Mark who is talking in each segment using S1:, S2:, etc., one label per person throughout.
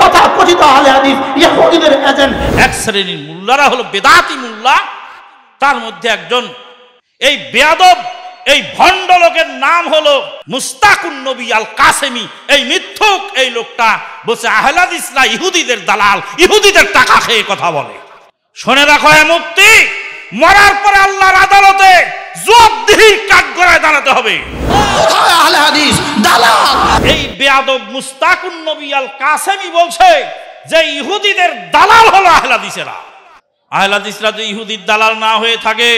S1: এক মুল্লারা হলো বেদাতি মুল্লা তার মধ্যে একজন এই এই ভণ্ড লোকের নাম মুস্তাকুন নবী আল এই মিথ্যুক এই লোকটা ইহুদিদের দালাল ইহুদিদের টাকা খেয়ে কথা বলে শোনে রাখো হ্যাঁ মুক্তি মরার পরে আল্লাহর আদালতে জবাবদিহির কাঠগড়ায় দাঁড়াতে হবে কোথায় আহলে হাদিস দালাল এই বেয়াদব মুস্তাকুন নবী আল কাসেমি বলছে যে ইহুদিদের দালাল হলো আহলে হাদিসেরা আহলে হাদিসরা যদি ইহুদির দালাল না হয়ে থাকে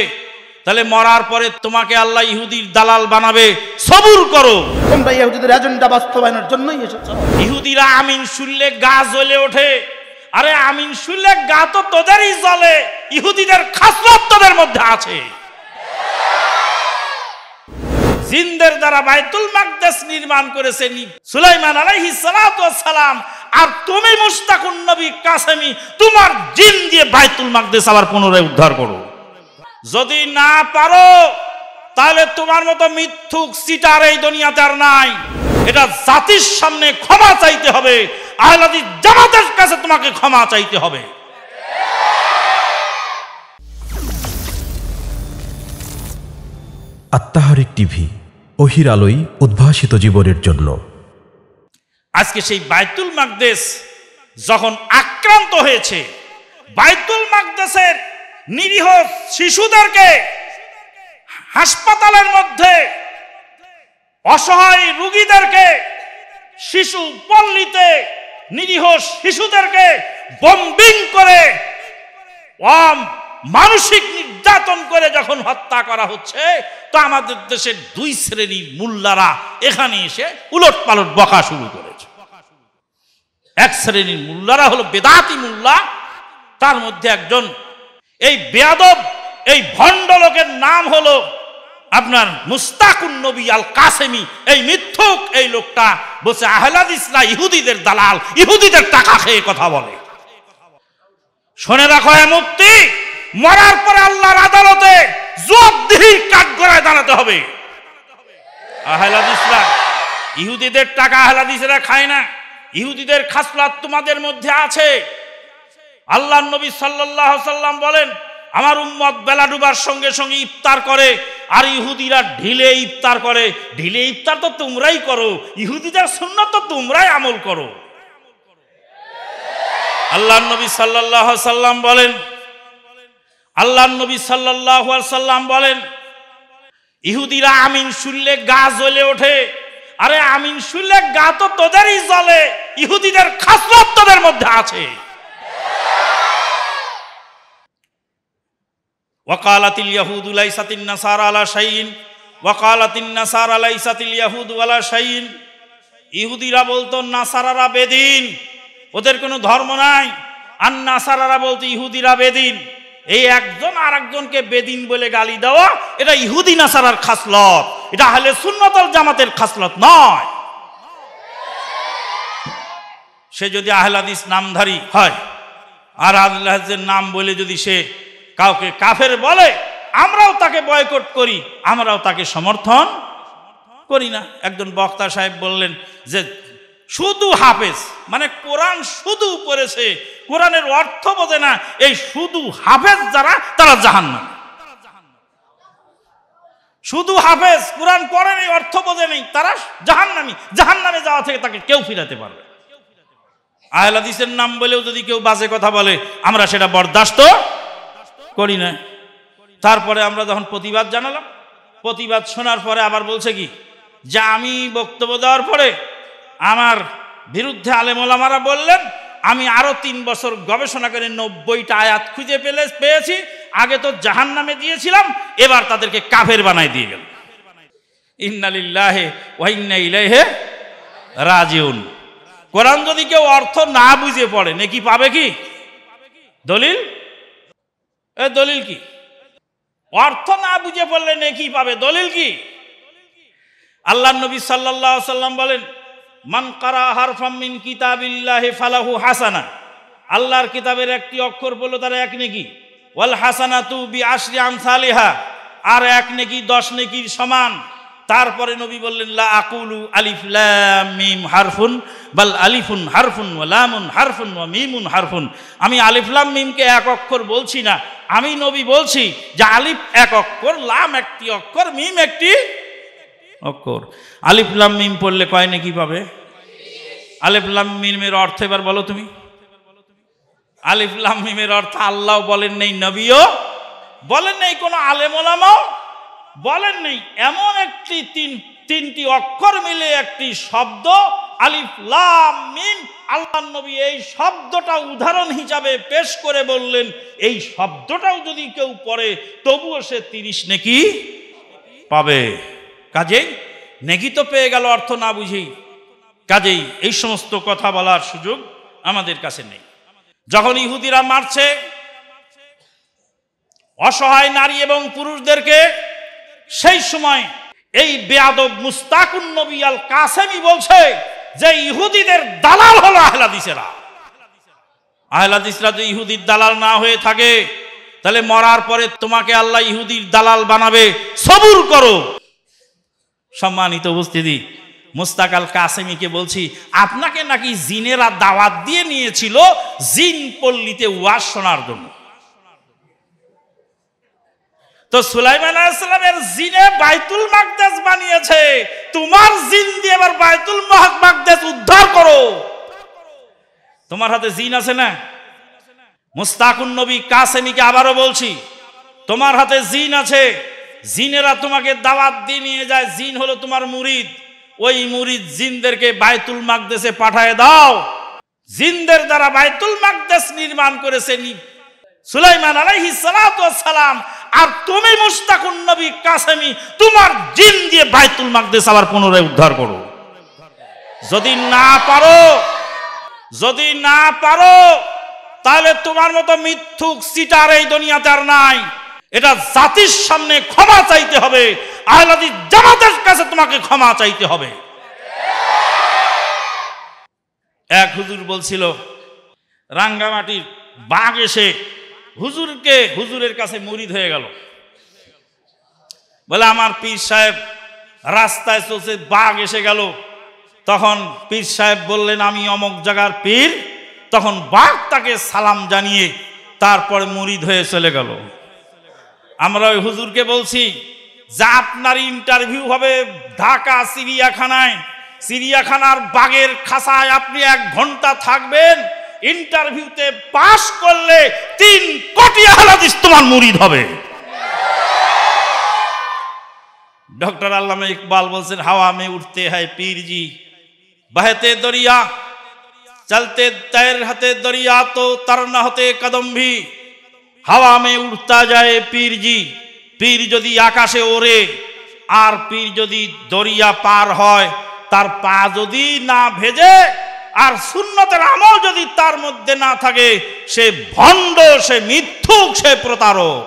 S1: তাহলে মরার পরে তোমাকে আল্লাহ ইহুদির দালাল বানাবে সবুর করো তোমরা ইহুদিদের এজেন্ডা বাস্তবায়নের জন্যই এসেছো ইহুদিরা আমিন শুনলে গা জ্বলে ওঠে আরে আমিন শুনলে গা তো তোদেরই জলে ইহুদিদের খাসলত তোদের মধ্যে আছে জিনদের দ্বারা বাইতুল মাকদাস নির্মাণ করেছেন সুলাইমান আলাইহি সালাম আর তুমি মুস্তাকুন নবী কাসেমি তোমার জিন দিয়ে বাইতুল মাকদাস আবার পুনরায় উদ্ধার করো যদি না পারো তাহলে তোমার মতো মিথ্যুক সিটার এই দুনিয়াতে আর নাই এটা জাতির সামনে ক্ষমা চাইতে হবে আহলাদি জামাতের কাছে তোমাকে ক্ষমা চাইতে হবে আত্মাহারিক টিভি অহির আলোই উদ্ভাসিত জীবনের জন্য আজকে সেই বাইতুল মাকদেশ যখন আক্রান্ত হয়েছে বাইতুল মাকদেশের নিরীহ শিশুদেরকে হাসপাতালের মধ্যে অসহায় রুগীদেরকে শিশু পল্লীতে নিরীহ শিশুদেরকে বম্বিং করে মানসিক নির্যাতন করে যখন হত্যা করা হচ্ছে তো আমাদের দেশের দুই শ্রেণীর মুল্লারা এখানে এসে উলট পালট বকা শুরু করেছে এক শ্রেণীর মুল্লারা হলো বেদাতি মুল্লা তার মধ্যে একজন এই বেয়াদব এই ভণ্ডলকের নাম হলো আপনার মুস্তাকুন নবী আল কাসেমি এই মিথ্যুক এই লোকটা বসে আহলাদ ইহুদিদের দালাল ইহুদিদের টাকা খেয়ে কথা বলে শোনে রাখো হ্যাঁ মুক্তি মরার পরে আল্লাহর আদালতে জবাবদিহির কাঠ গড়ায় দাঁড়াতে হবে আহলাদ ইহুদিদের টাকা আহলাদিসেরা খায় না ইহুদিদের খাসলাত তোমাদের মধ্যে আছে আল্লাহ নবী সাল্লাহ সাল্লাম বলেন আমার উম্মত বেলা ডুবার সঙ্গে সঙ্গে ইফতার করে আর ইহুদিরা ঢিলে ইফতার করে ঢিলে ইফতার তো তোমরাই করো ইহুদিদের শূন্য তো তোমরাই আমল করো আল্লাহ নবী সাল্লাহ সাল্লাম বলেন আল্লাহ নবী সাল্লাহ সাল্লাম বলেন ইহুদিরা আমিন শুনলে গা জ্বলে ওঠে আরে আমিন শুনলে গা তো তোদেরই জ্বলে ইহুদিদের খাসরত তোদের মধ্যে আছে ওয়াকালাতিল ইয়াহুদ লাইসাতিন নাসার আলা শাইন ওয়াকালাতিন নাসার আলাইসাতিল ইয়াহুদ আলা শাইন ইহুদিরা বলতো নাসারারা বেদিন ওদের কোনো ধর্ম নাই আর নাসারারা বলতো ইহুদিরা বেদিন এই একজন আর একজনকে বেদিন বলে গালি দেওয়া এটা ইহুদি নাসারার খাসলত এটা হলে সুন্নতল জামাতের খাসলত নয় সে যদি আহলাদিস নামধারী হয় আর আল্লাহের নাম বলে যদি সে কাউকে কাফের বলে আমরাও তাকে বয়কট করি আমরাও তাকে সমর্থন করি না একজন বক্তা সাহেব বললেন যে শুধু হাফেজ মানে কোরআন শুধু পড়েছে কোরআনের অর্থ বোঝে না এই শুধু হাফেজ যারা তারা জাহান না শুধু হাফেজ কোরআন পড়ে নেই অর্থ বোঝে নেই তারা জাহান নামি জাহান নামে যাওয়া থেকে তাকে কেউ ফিরাতে পারবে আহলাদিসের নাম বলেও যদি কেউ বাজে কথা বলে আমরা সেটা বরদাস্ত করি না তারপরে আমরা যখন প্রতিবাদ জানালাম প্রতিবাদ শোনার পরে আবার বলছে কি যে আমি বক্তব্য দেওয়ার পরে আমার বিরুদ্ধে আলেমোলামারা বললেন আমি আরও তিন বছর গবেষণা করে নব্বইটা আয়াত খুঁজে পেলে পেয়েছি আগে তো জাহান নামে দিয়েছিলাম এবার তাদেরকে কাফের বানায় দিয়ে গেল ইন্নালিল্লাহে ইহে রাজিউন কোরআন যদি কেউ অর্থ না বুঝে পড়ে নাকি পাবে কি দলিল এ দলিল কি অর্থ না বুঝে এ কি পাবে দলিল কি আল্লাহ নবী সাল্লাহ সাল্লাম বলেন মান কারা হারফামিন কিতাবিল্লাহে ফালাহু হাসানা আল্লাহর কিতাবের একটি অক্ষর বললো তারা এক নেকি ওয়াল হাসানা তু বি আমসালিহা আর এক নেকি দশ নেকির সমান তারপরে নবী বললেন লা আকুলু আলিফ লাম মিম হারফুন বাল আলিফুন হারফুন ওয়া লামুন হারফুন ওয়া মিমুন হারফুন আমি আলিফ লাম মিমকে এক অক্ষর বলছি না আমি নবী বলছি যে আলিফ এক অক্ষর লাম একটি অক্ষর মিম একটি অক্ষর আলিফ লাম মিম পড়লে কয় নাকি পাবে আলিফ লাম মিমের অর্থ এবার বলো তুমি আলিফ লাম মিমের অর্থ আল্লাহ বলেন নেই নবীও বলেন নেই কোনো আলেম ওলামাও বলেন নেই এমন একটি তিন তিনটি অক্ষর মিলে একটি শব্দ আলিফ লাম মিম আল্লাহ নবী এই শব্দটা উদাহরণ হিসাবে পেশ করে বললেন এই শব্দটাও যদি কেউ পড়ে তবুও সে তিরিশ নেকি পাবে কাজেই নেকি তো পেয়ে গেল অর্থ না বুঝেই কাজেই এই সমস্ত কথা বলার সুযোগ আমাদের কাছে নেই যখন ইহুদিরা মারছে অসহায় নারী এবং পুরুষদেরকে সেই সময় এই বেয়াদব মুস্তাকুন নবী আল কাসেমি বলছে যে ইহুদিদের দালাল হলো আহলাদিসেরা আহলাদিসরা যদি ইহুদির দালাল না হয়ে থাকে তাহলে মরার পরে তোমাকে আল্লাহ ইহুদির দালাল বানাবে সবুর করো সম্মানিত উপস্থিতি মুস্তাকাল কাসেমিকে বলছি আপনাকে নাকি জিনেরা দাওয়াত দিয়ে নিয়েছিল জিন পল্লীতে ওয়াজ শোনার জন্য তো সুলাইমান আলাইসালামের জিনে বাইতুল মাকদেস বানিয়েছে তোমার জিন দিয়ে এবার বাইতুল মাকদেশ উদ্ধার করো তোমার হাতে জিন আছে না মুস্তাকুন নবী কাসেমিকে আবারও বলছি তোমার হাতে জিন আছে জিনেরা তোমাকে দাওয়াত দিয়ে নিয়ে যায় জিন হলো তোমার মুরিদ ওই মুরিদ জিনদেরকে বাইতুল মাকদেশে পাঠায় দাও জিনদের দ্বারা বাইতুল মাকদেশ নির্মাণ করেছে সুলাইমান আলাইহি সালাম আর তুমি মুস্তাকুন নবী কাসেমি তোমার জিন দিয়ে বাইতুল মাকদেশ আবার পুনরায় উদ্ধার করো যদি না পারো যদি না পারো তাহলে তোমার মতো মিথ্যুক সিটার এই দুনিয়াতে আর নাই এটা জাতির সামনে ক্ষমা চাইতে হবে আহলাদি জামাতের কাছে তোমাকে ক্ষমা চাইতে হবে এক হুজুর বলছিল রাঙ্গামাটির বাঘ এসে হুজুরকে হুজুরের কাছে মরিদ হয়ে গেল বলে আমার পীর সাহেব রাস্তায় চলছে বাঘ এসে গেল তখন পীর সাহেব বললেন আমি অমক জায়গার পীর তখন বাঘ তাকে সালাম জানিয়ে তারপরে মরিদ হয়ে চলে গেল আমরা ওই হুজুরকে বলছি যা আপনার ইন্টারভিউ হবে ঢাকা সিরিয়াখানায় সিরিয়াখানার বাঘের খাসায় আপনি এক ঘন্টা থাকবেন ইন্টারভিউতে পাশ করলে তিন কোটি আহলাদিস তোমার মুরিদ হবে ডক্টর আল্লামা ইকবাল বলছেন হাওয়া মে উঠতে হয় পীরজি বহতে দরিয়া চলতে তৈর হাতে দরিয়া তো তরনা হতে কদম্বি হাওয়া মে উঠতা যায় পীরজি পীর যদি আকাশে ওড়ে আর পীর যদি দরিয়া পার হয় তার পা যদি না ভেজে আর সুন্নতের আমল যদি তার মধ্যে না থাকে সে ভণ্ড সে মিথ্যুক সে প্রতারক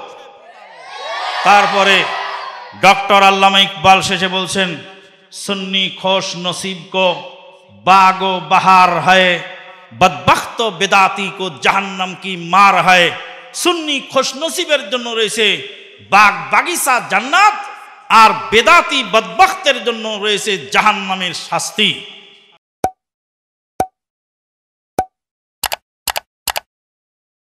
S1: তারপরে ডক্টর আল্লামা ইকবাল শেষে বলছেন সুন্নি খোশ নসিব কো বাগ ও বাহার হায় বদবখত বেদাতি কো জাহান্নাম কি মার হায় সুন্নি খোশ নসিবের জন্য রয়েছে বাগ বাগিচা জান্নাত আর বেদাতি বদবখতের জন্য রয়েছে জাহান্নামের শাস্তি